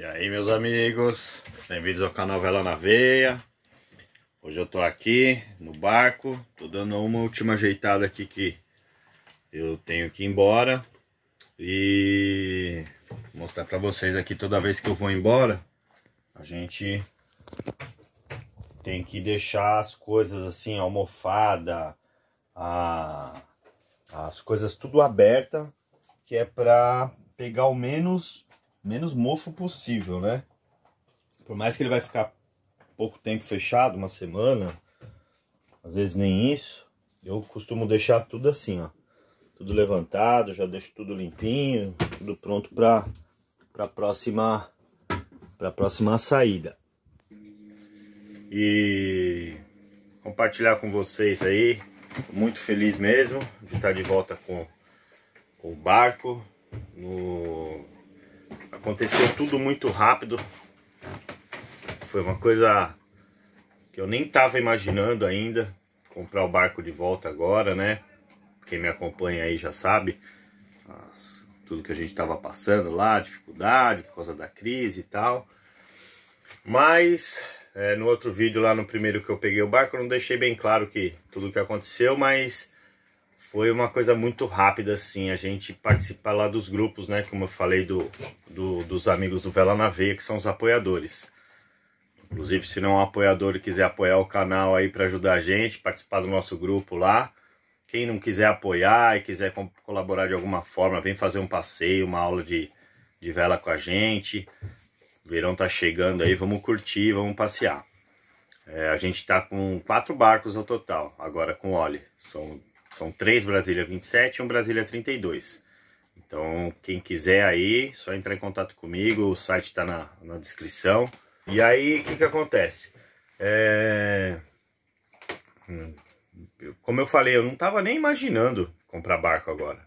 E aí meus amigos, bem-vindos ao canal Vela na Veia Hoje eu tô aqui no barco, tô dando uma última ajeitada aqui que eu tenho que ir embora E vou mostrar pra vocês aqui toda vez que eu vou embora A gente tem que deixar as coisas assim, almofada, a, as coisas tudo aberta Que é pra pegar o menos menos mofo possível, né? Por mais que ele vai ficar pouco tempo fechado, uma semana, às vezes nem isso, eu costumo deixar tudo assim, ó. Tudo levantado, já deixo tudo limpinho, tudo pronto para para próxima para próxima saída. E compartilhar com vocês aí, muito feliz mesmo de estar de volta com, com o barco no aconteceu tudo muito rápido. Foi uma coisa que eu nem estava imaginando ainda. Comprar o barco de volta agora, né? Quem me acompanha aí já sabe as, tudo que a gente estava passando lá, dificuldade por causa da crise e tal. Mas é, no outro vídeo lá no primeiro que eu peguei o barco, eu não deixei bem claro que tudo que aconteceu, mas foi uma coisa muito rápida, assim, a gente participar lá dos grupos, né? Como eu falei do, do dos amigos do Vela na Veia, que são os apoiadores. Inclusive, se não é um apoiador e quiser apoiar o canal aí para ajudar a gente, participar do nosso grupo lá. Quem não quiser apoiar e quiser colaborar de alguma forma, vem fazer um passeio, uma aula de, de vela com a gente. O verão tá chegando aí, vamos curtir, vamos passear. É, a gente tá com quatro barcos ao total, agora com óleo. São são três Brasília 27 e um Brasília 32. Então, quem quiser aí, só entrar em contato comigo, o site está na, na descrição. E aí, o que, que acontece? É... Hum, como eu falei, eu não estava nem imaginando comprar barco agora.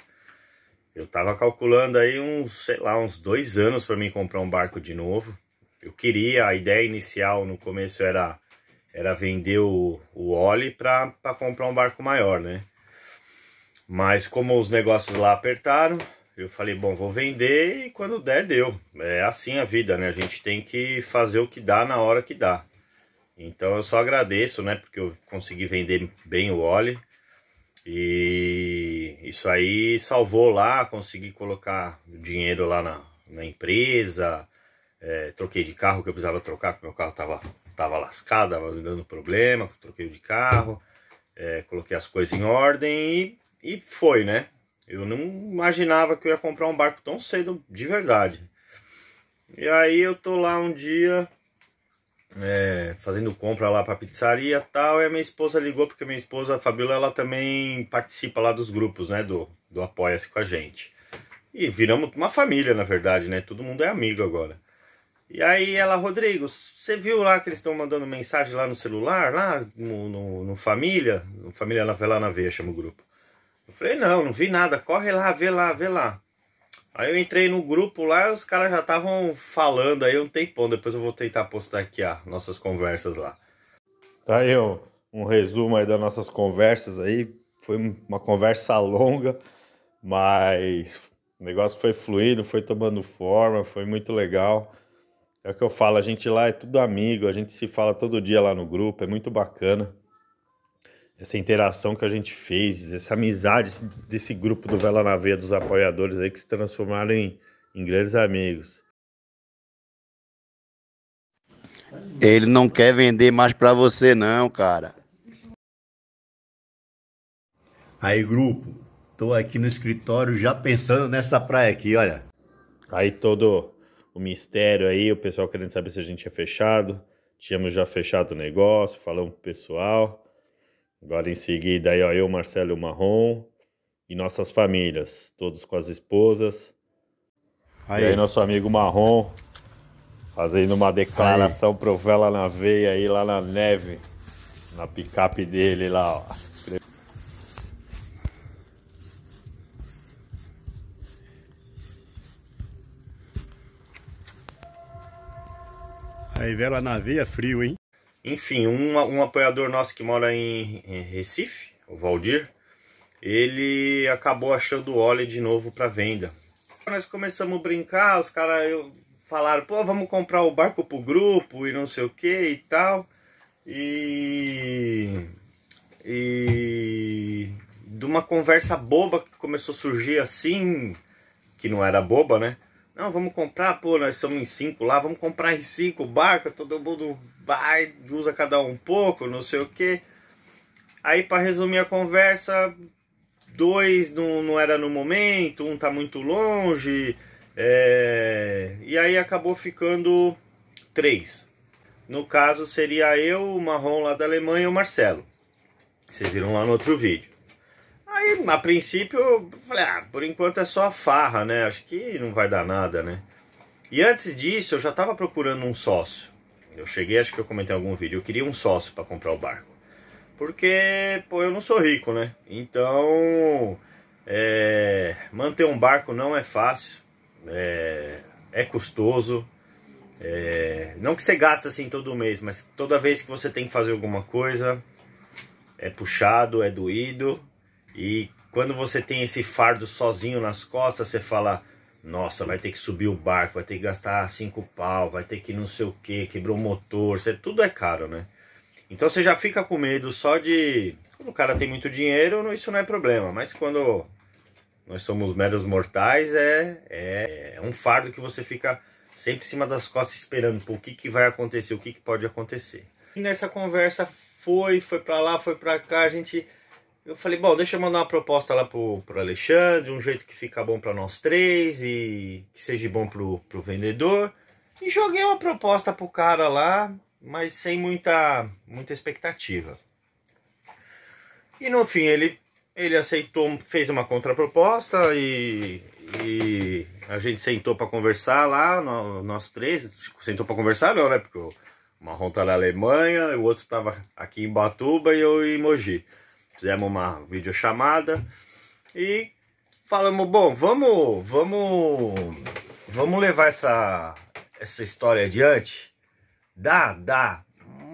Eu estava calculando aí uns, sei lá, uns dois anos para mim comprar um barco de novo. Eu queria, a ideia inicial no começo era, era vender o, o Oli para comprar um barco maior, né? Mas como os negócios lá apertaram, eu falei, bom, vou vender e quando der, deu. É assim a vida, né? A gente tem que fazer o que dá na hora que dá. Então eu só agradeço, né? Porque eu consegui vender bem o óleo. E isso aí salvou lá, consegui colocar dinheiro lá na, na empresa. É, troquei de carro que eu precisava trocar, porque meu carro tava, tava lascado, tava dando problema, troquei de carro. É, coloquei as coisas em ordem e e foi, né? Eu não imaginava que eu ia comprar um barco tão cedo, de verdade. E aí eu tô lá um dia é, fazendo compra lá pra pizzaria tal, e a minha esposa ligou, porque minha esposa, a Fabiola, ela também participa lá dos grupos, né, do, do Apoia-se com a gente. E viramos uma família, na verdade, né, todo mundo é amigo agora. E aí ela, Rodrigo, você viu lá que eles estão mandando mensagem lá no celular, lá no, no, no Família, no Família lá na Veia chama o grupo. Eu falei, não, não vi nada, corre lá, vê lá, vê lá. Aí eu entrei no grupo lá os caras já estavam falando aí um tempão. Depois eu vou tentar postar aqui as nossas conversas lá. Tá aí um, um resumo aí das nossas conversas aí. Foi uma conversa longa, mas o negócio foi fluido, foi tomando forma, foi muito legal. É o que eu falo, a gente lá é tudo amigo, a gente se fala todo dia lá no grupo, é muito bacana essa interação que a gente fez, essa amizade desse grupo do Vela na Veia, dos apoiadores aí que se transformaram em, em grandes amigos. Ele não quer vender mais para você não, cara. Aí, grupo, tô aqui no escritório já pensando nessa praia aqui, olha. Aí todo o mistério aí, o pessoal querendo saber se a gente é fechado. Tínhamos já fechado o negócio, falamos pro pessoal. Agora em seguida, aí, ó, eu, Marcelo Marrom e nossas famílias, todos com as esposas. Aí. E aí nosso amigo Marrom fazendo uma declaração aí. pro Vela na veia aí lá na neve, na picape dele lá, ó. Escreve... Aí vela na veia frio, hein? Enfim, um, um apoiador nosso que mora em, em Recife, o Valdir, ele acabou achando óleo de novo para venda. Nós começamos a brincar, os caras falaram, pô, vamos comprar o barco pro grupo e não sei o que e tal. E. E. De uma conversa boba que começou a surgir assim, que não era boba, né? Não, vamos comprar, pô, nós somos em cinco lá, vamos comprar em cinco barcos. todo mundo vai, usa cada um pouco, não sei o que. Aí para resumir a conversa, dois não, não era no momento, um tá muito longe, é... e aí acabou ficando três. No caso seria eu, o Marrom lá da Alemanha e o Marcelo. Vocês viram lá no outro vídeo. Aí, a princípio, eu falei, ah, por enquanto é só farra, né? Acho que não vai dar nada, né? E antes disso, eu já estava procurando um sócio. Eu cheguei, acho que eu comentei em algum vídeo, eu queria um sócio para comprar o barco. Porque, pô, eu não sou rico, né? Então, é, manter um barco não é fácil, é, é custoso. É, não que você gasta assim todo mês, mas toda vez que você tem que fazer alguma coisa, é puxado, é doído. E quando você tem esse fardo sozinho nas costas, você fala: nossa, vai ter que subir o barco, vai ter que gastar cinco pau, vai ter que não sei o que, quebrou o motor, você, tudo é caro, né? Então você já fica com medo só de. Quando o cara tem muito dinheiro, isso não é problema, mas quando nós somos meros mortais, é, é, é um fardo que você fica sempre em cima das costas esperando por que, que vai acontecer, o que, que pode acontecer. E nessa conversa foi, foi para lá, foi para cá, a gente eu falei, bom, deixa eu mandar uma proposta lá pro, pro Alexandre, um jeito que fica bom para nós três e que seja bom pro, pro vendedor. E joguei uma proposta pro cara lá, mas sem muita, muita expectativa. E no fim ele, ele aceitou, fez uma contraproposta e, e a gente sentou para conversar lá, nós três, sentou para conversar não, né? Porque o Marrom tá na Alemanha, o outro tava aqui em Batuba e eu em Mogi. Fizemos uma videochamada e falamos, bom, vamos, vamos, vamos levar essa, essa história adiante? Dá, dá.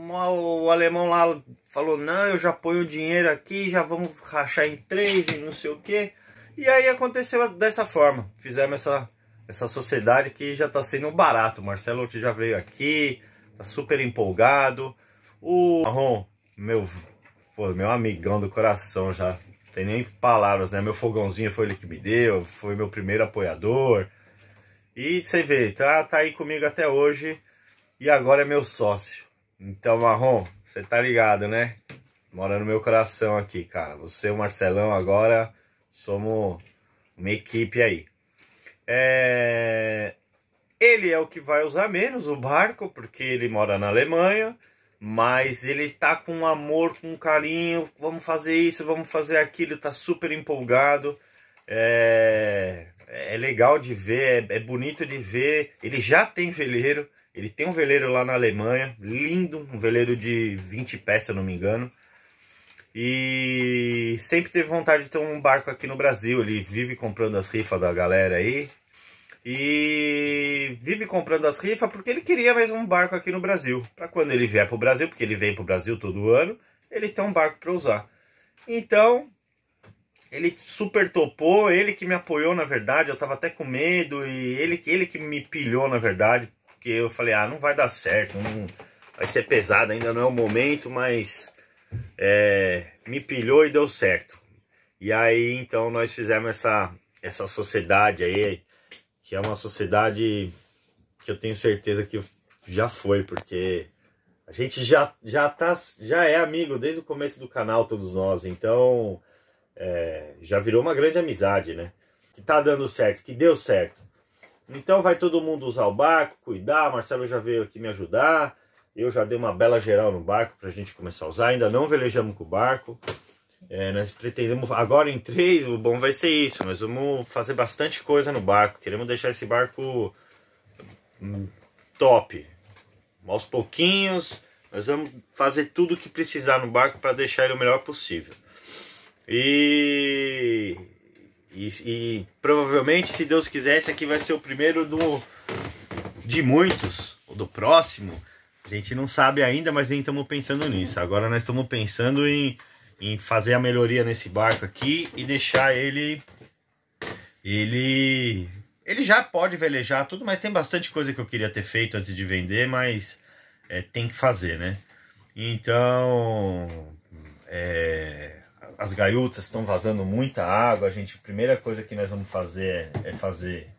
O alemão lá falou, não, eu já ponho o dinheiro aqui, já vamos rachar em três e não sei o que. E aí aconteceu dessa forma, fizemos essa, essa sociedade que já está sendo barato. O Marcelo já veio aqui, tá super empolgado. O Marrom, meu Pô, meu amigão do coração já. Não tem nem palavras, né? Meu fogãozinho foi ele que me deu, foi meu primeiro apoiador. E você vê, tá, tá aí comigo até hoje e agora é meu sócio. Então, Marrom, você tá ligado, né? Mora no meu coração aqui, cara. Você e o Marcelão agora somos uma equipe aí. É... Ele é o que vai usar menos o barco, porque ele mora na Alemanha. Mas ele tá com amor, com carinho, vamos fazer isso, vamos fazer aquilo, tá super empolgado. É, é legal de ver, é, é bonito de ver. Ele já tem veleiro, ele tem um veleiro lá na Alemanha, lindo, um veleiro de 20 pés, se eu não me engano. E sempre teve vontade de ter um barco aqui no Brasil. Ele vive comprando as rifas da galera aí. E vive comprando as rifas porque ele queria mais um barco aqui no Brasil. Para quando ele vier para o Brasil, porque ele vem para o Brasil todo ano, ele tem um barco para usar. Então, ele super topou, ele que me apoiou na verdade, eu estava até com medo e ele, ele que me pilhou na verdade, porque eu falei, ah, não vai dar certo, não, vai ser pesado, ainda não é o momento, mas é, me pilhou e deu certo. E aí então nós fizemos essa, essa sociedade aí, que é uma sociedade que eu tenho certeza que já foi, porque a gente já, já, tá, já é amigo desde o começo do canal, todos nós, então é, já virou uma grande amizade, né? Que tá dando certo, que deu certo. Então vai todo mundo usar o barco, cuidar, Marcelo já veio aqui me ajudar, eu já dei uma bela geral no barco para a gente começar a usar, ainda não velejamos com o barco, é, nós pretendemos agora em três, o bom vai ser isso. Nós vamos fazer bastante coisa no barco. Queremos deixar esse barco hum, top. Aos pouquinhos, nós vamos fazer tudo o que precisar no barco para deixar ele o melhor possível. E, e, e, provavelmente, se Deus quiser, esse aqui vai ser o primeiro do, de muitos, ou do próximo. A gente não sabe ainda, mas nem estamos pensando nisso. Agora nós estamos pensando em em fazer a melhoria nesse barco aqui e deixar ele ele ele já pode velejar tudo, mas tem bastante coisa que eu queria ter feito antes de vender, mas é, tem que fazer, né? Então é, as gaiutas estão vazando muita água. A gente, a primeira coisa que nós vamos fazer é, é fazer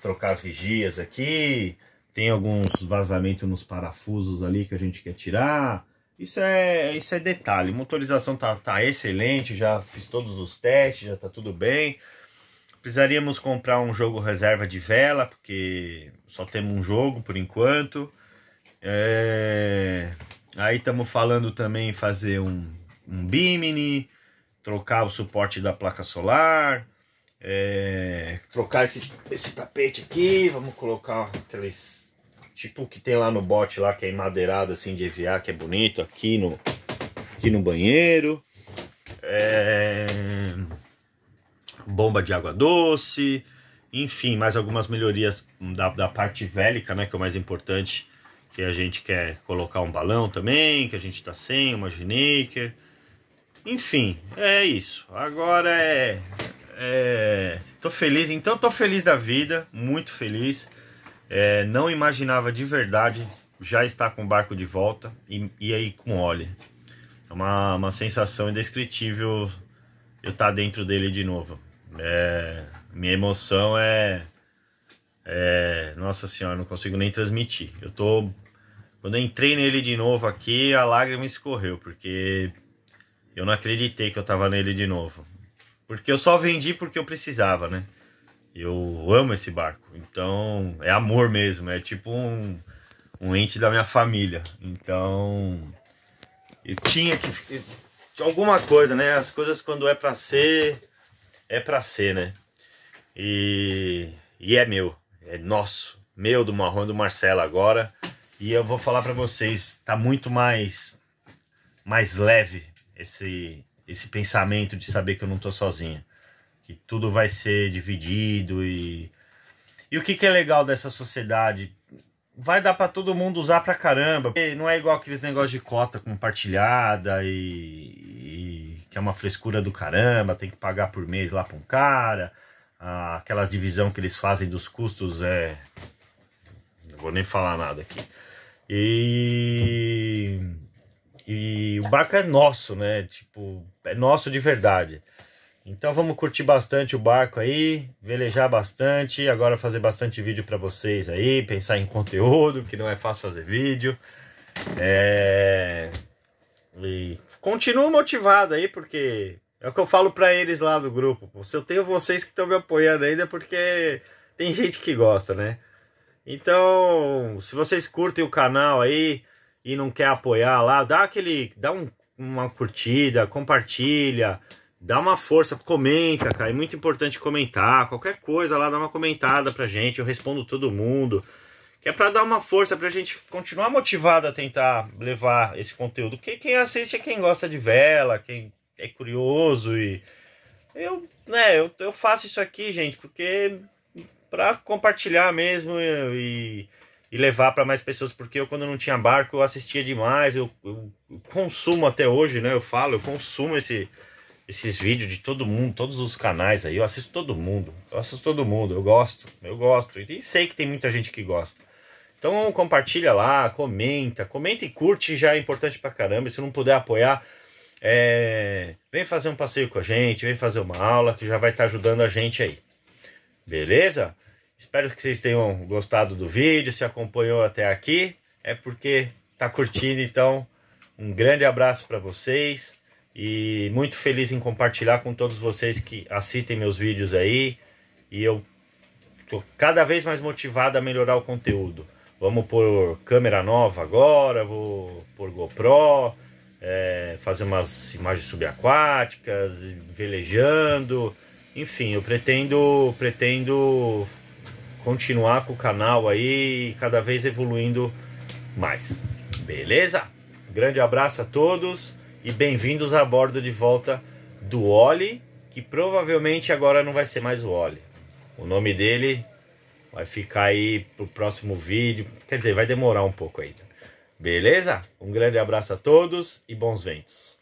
trocar as vigias aqui. Tem alguns vazamentos nos parafusos ali que a gente quer tirar. Isso é, isso é detalhe. Motorização tá, tá excelente, já fiz todos os testes, já tá tudo bem. Precisaríamos comprar um jogo reserva de vela, porque só temos um jogo por enquanto. É... Aí estamos falando também em fazer um, um bimini, trocar o suporte da placa solar, é... trocar esse, esse tapete aqui, vamos colocar aqueles Tipo que tem lá no bote lá, que é madeirado assim de EVA, que é bonito, aqui no, aqui no banheiro. É... Bomba de água doce, enfim, mais algumas melhorias da, da parte vélica, né? Que é o mais importante, que a gente quer colocar um balão também, que a gente tá sem, uma ginaker. Enfim, é isso. Agora é, é. Tô feliz, então tô feliz da vida, muito feliz. É, não imaginava de verdade já estar com o barco de volta e, e aí com óleo. É uma, uma sensação indescritível eu estar tá dentro dele de novo. É, minha emoção é, é, Nossa senhora, não consigo nem transmitir. Eu tô. Quando eu entrei nele de novo aqui, a lágrima escorreu, porque eu não acreditei que eu tava nele de novo. Porque eu só vendi porque eu precisava, né? Eu amo esse barco. Então, é amor mesmo. É tipo um, um ente da minha família. Então, eu tinha que. alguma coisa, né? As coisas quando é para ser, é para ser, né? E, e é meu. É nosso. Meu, do Marrom do Marcelo agora. E eu vou falar para vocês, tá muito mais mais leve esse esse pensamento de saber que eu não tô sozinha que tudo vai ser dividido e e o que, que é legal dessa sociedade vai dar para todo mundo usar para caramba e não é igual aqueles negócios de cota compartilhada e, e, que é uma frescura do caramba tem que pagar por mês lá para um cara ah, aquelas divisão que eles fazem dos custos é não vou nem falar nada aqui e e o barco é nosso né tipo é nosso de verdade então vamos curtir bastante o barco aí, velejar bastante, agora fazer bastante vídeo para vocês aí, pensar em conteúdo, que não é fácil fazer vídeo. É... E continuo motivado aí, porque é o que eu falo para eles lá do grupo. Se eu tenho vocês que estão me apoiando ainda, é porque tem gente que gosta, né? Então, se vocês curtem o canal aí e não quer apoiar lá, dá aquele, dá um, uma curtida, compartilha, dá uma força, comenta, cara. É muito importante comentar. Qualquer coisa lá, dá uma comentada pra gente. Eu respondo todo mundo. Que é pra dar uma força pra gente continuar motivado a tentar levar esse conteúdo. Porque quem assiste é quem gosta de vela, quem é curioso e. Eu, né, eu, eu faço isso aqui, gente, porque. pra compartilhar mesmo e. e levar para mais pessoas, porque eu, quando não tinha barco, eu assistia demais. eu, eu consumo até hoje, né? Eu falo, eu consumo esse, esses vídeos de todo mundo, todos os canais aí, eu assisto todo mundo, eu assisto todo mundo, eu gosto, eu gosto, e sei que tem muita gente que gosta. Então compartilha lá, comenta, comenta e curte, já é importante pra caramba, e se não puder apoiar, é... vem fazer um passeio com a gente, vem fazer uma aula, que já vai estar tá ajudando a gente aí. Beleza? Espero que vocês tenham gostado do vídeo, se acompanhou até aqui, é porque tá curtindo, então um grande abraço para vocês e muito feliz em compartilhar com todos vocês que assistem meus vídeos aí. E eu tô cada vez mais motivado a melhorar o conteúdo. Vamos por câmera nova agora, vou por GoPro, é, fazer umas imagens subaquáticas, velejando, enfim, eu pretendo pretendo continuar com o canal aí, cada vez evoluindo mais. Beleza? Grande abraço a todos e bem-vindos a bordo de volta do Oli, que provavelmente agora não vai ser mais o Oli. O nome dele vai ficar aí pro próximo vídeo, quer dizer, vai demorar um pouco ainda. Beleza? Um grande abraço a todos e bons ventos.